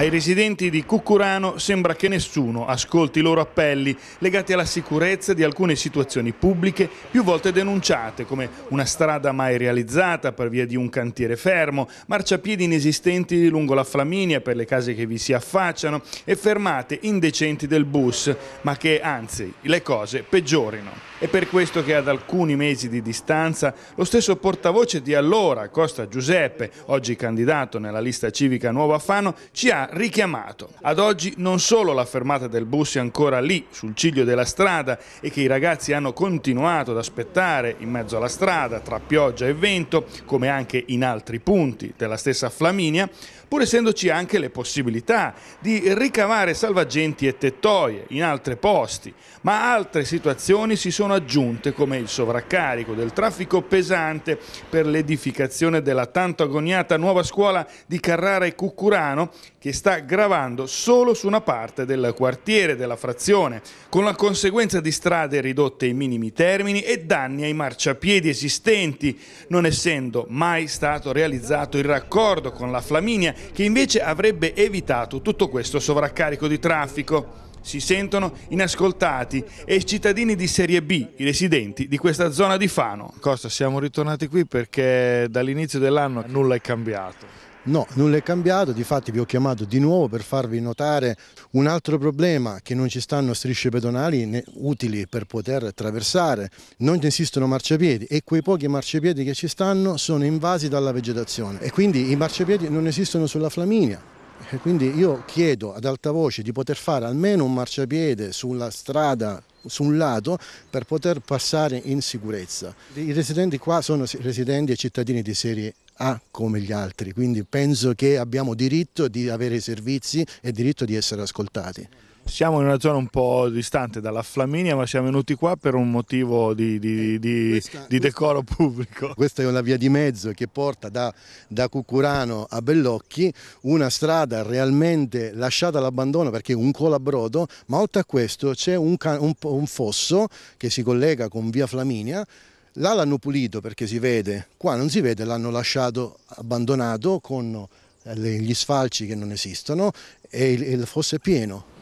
Ai residenti di Cucurano sembra che nessuno ascolti i loro appelli legati alla sicurezza di alcune situazioni pubbliche più volte denunciate, come una strada mai realizzata per via di un cantiere fermo, marciapiedi inesistenti lungo la Flaminia per le case che vi si affacciano e fermate indecenti del bus, ma che anzi le cose peggiorino. È per questo che ad alcuni mesi di distanza lo stesso portavoce di allora, Costa Giuseppe, oggi candidato nella lista civica Nuova Fano, ci ha richiamato. Ad oggi non solo la fermata del bus è ancora lì, sul ciglio della strada, e che i ragazzi hanno continuato ad aspettare in mezzo alla strada, tra pioggia e vento, come anche in altri punti della stessa Flaminia, pur essendoci anche le possibilità di ricavare salvagenti e tettoie in altri posti, ma altre situazioni si sono sono aggiunte come il sovraccarico del traffico pesante per l'edificazione della tanto agoniata nuova scuola di Carrara e Cuccurano che sta gravando solo su una parte del quartiere della frazione, con la conseguenza di strade ridotte ai minimi termini e danni ai marciapiedi esistenti, non essendo mai stato realizzato il raccordo con la Flaminia che invece avrebbe evitato tutto questo sovraccarico di traffico si sentono inascoltati e i cittadini di Serie B, i residenti di questa zona di Fano. Costa, siamo ritornati qui perché dall'inizio dell'anno nulla è cambiato. No, nulla è cambiato, difatti vi ho chiamato di nuovo per farvi notare un altro problema che non ci stanno strisce pedonali utili per poter attraversare, non esistono marciapiedi e quei pochi marciapiedi che ci stanno sono invasi dalla vegetazione e quindi i marciapiedi non esistono sulla Flaminia quindi io chiedo ad alta voce di poter fare almeno un marciapiede sulla strada su un lato per poter passare in sicurezza. I residenti qua sono residenti e cittadini di serie A come gli altri, quindi penso che abbiamo diritto di avere i servizi e diritto di essere ascoltati. Siamo in una zona un po' distante dalla Flaminia, ma siamo venuti qua per un motivo di, di, eh, di, questa, di decoro questa, pubblico. Questa è una via di mezzo che porta da, da Cucurano a Bellocchi, una strada realmente lasciata all'abbandono perché è un colabrodo, ma oltre a questo c'è un, un, un fosso che si collega con via Flaminia, Là l'hanno pulito perché si vede, qua non si vede, l'hanno lasciato abbandonato con eh, gli sfalci che non esistono e il, il fosso è pieno.